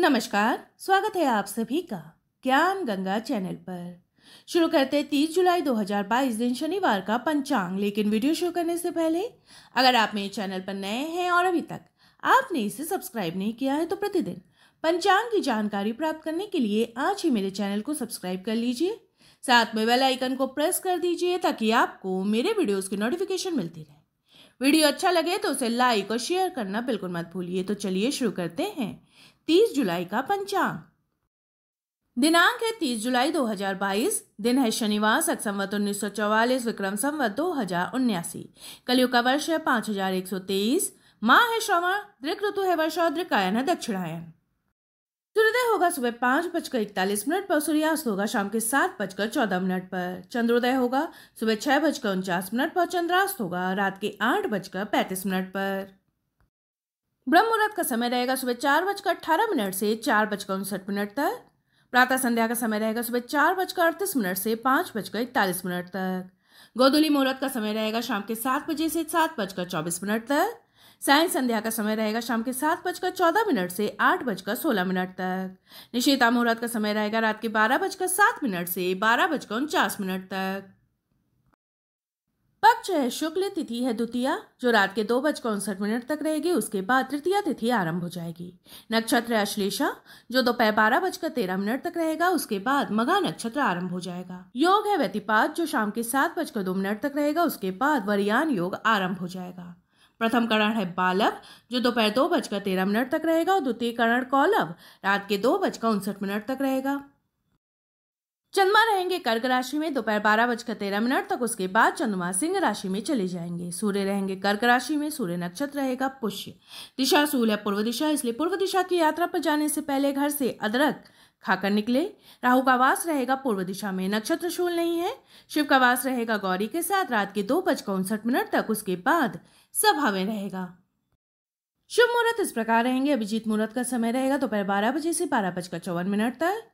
नमस्कार स्वागत है आप सभी का ज्ञान गंगा चैनल पर शुरू करते हैं तीस जुलाई 2022 दिन शनिवार का पंचांग लेकिन वीडियो शुरू करने से पहले अगर आप मेरे चैनल पर नए हैं और अभी तक आपने इसे सब्सक्राइब नहीं किया है तो प्रतिदिन पंचांग की जानकारी प्राप्त करने के लिए आज ही मेरे चैनल को सब्सक्राइब कर लीजिए साथ में बेल आइकन को प्रेस कर दीजिए ताकि आपको मेरे वीडियोज़ की नोटिफिकेशन मिलती रहे वीडियो अच्छा लगे तो उसे लाइक और शेयर करना बिल्कुल मत भूलिए तो चलिए शुरू करते हैं तीस जुलाई का पंचांग दिनांक है 30 जुलाई 2022 दिन है शनिवार सख संवत उन्नीस विक्रम संवत दो हजार उन्यासी कलयुग का वर्ष है पांच हजार एक सौ तेईस माँ है श्रवण दृक ऋतु है वर्षा और दृकायन है दक्षिणायन सूर्योदय होगा सुबह पाँच बजकर इकतालीस मिनट पर सूर्यास्त होगा शाम के सात बजकर चौदह मिनट पर चंद्रोदय होगा सुबह छह बजकर उनचास मिनट पर चंद्रास्त होगा रात के आठ बजकर पैंतीस मिनट पर ब्रह्म मुहूर्त का समय रहेगा सुबह चार बजकर अठारह मिनट से चार बजकर उनसठ मिनट तक प्रातः संध्या का समय रहेगा सुबह चार बजकर अड़तीस मिनट से पाँच बजकर इकतालीस मिनट तक गोधुली मुहूर्त का समय रहेगा शाम के सात बजे से सात बजकर चौबीस मिनट तक सायं संध्या का समय रहेगा शाम के सात बजकर चौदह मिनट से आठ बजकर सोलह मिनट तक निशेता मुहूर्त का समय रहेगा रात के बारह बजकर सात मिनट से बारह बजकर उनचास मिनट तक पक्ष है शुक्ल तिथि है द्वितीया जो रात के दो बजकर उनसठ मिनट तक रहेगी उसके बाद तृतीय तिथि आरंभ हो जाएगी नक्षत्र है अश्लेषा जो दोपहर बारह बजकर तेरह मिनट तक रहेगा उसके बाद मगा नक्षत्र आरंभ हो जाएगा योग है व्यतिपात जो शाम के सात बजकर दो मिनट तक रहेगा उसके बाद वरियान योग आरंभ हो जाएगा प्रथम करण है बालक जो दोपहर दो बजकर तेरह मिनट तक रहेगा और द्वितीय करण कौलव रात के दो बजकर उनसठ मिनट तक रहेगा चंद्रमा रहेंगे कर्क राशि में दोपहर बारह बजकर तेरह मिनट तक उसके बाद चंद्रमा सिंह राशि में चले जाएंगे सूर्य रहेंगे कर्क राशि में सूर्य नक्षत्र रहेगा पुष्य दिशा सूल है पूर्व दिशा इसलिए पूर्व दिशा की यात्रा पर जाने से पहले घर से अदरक खाकर निकले राहु का वास रहेगा पूर्व दिशा में नक्षत्र शूल नहीं है शिव का वास रहेगा गौरी के साथ रात के दो बजकर उनसठ मिनट तक उसके बाद सभा में रहेगा शुभ मुहूर्त इस प्रकार रहेंगे अभिजीत मुहूर्त का समय रहेगा दोपहर बारह बजे से बारह बजकर चौवन मिनट तक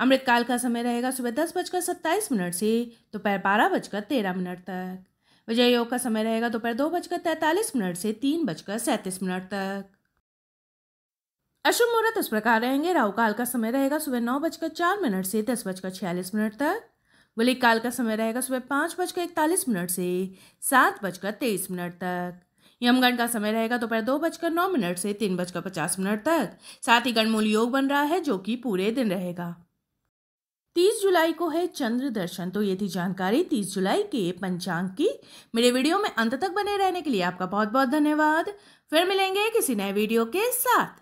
अमृतकाल का समय रहेगा सुबह दस बजकर सत्ताईस मिनट से दोपहर बारह बजकर तेरह मिनट तक विजय योग का समय रहेगा दोपहर दो बजकर तैंतालीस मिनट से तीन बजकर सैंतीस मिनट तक अशुभ मुहूर्त इस प्रकार रहेंगे राहु काल का समय रहेगा सुबह नौ बजकर चार मिनट से दस बजकर छियालीस मिनट तक गुलिक काल का समय रहेगा सुबह पाँच बजकर इकतालीस मिनट से सात बजकर तेईस मिनट तक यमगण का समय रहेगा दोपहर दो बजकर नौ मिनट से तीन बजकर पचास मिनट तक साथ ही गणमूल योग बन रहा है जो कि पूरे दिन रहेगा तीस जुलाई को है चंद्र दर्शन तो ये थी जानकारी तीस जुलाई के पंचांग की मेरे वीडियो में अंत तक बने रहने के लिए आपका बहुत बहुत धन्यवाद फिर मिलेंगे किसी नए वीडियो के साथ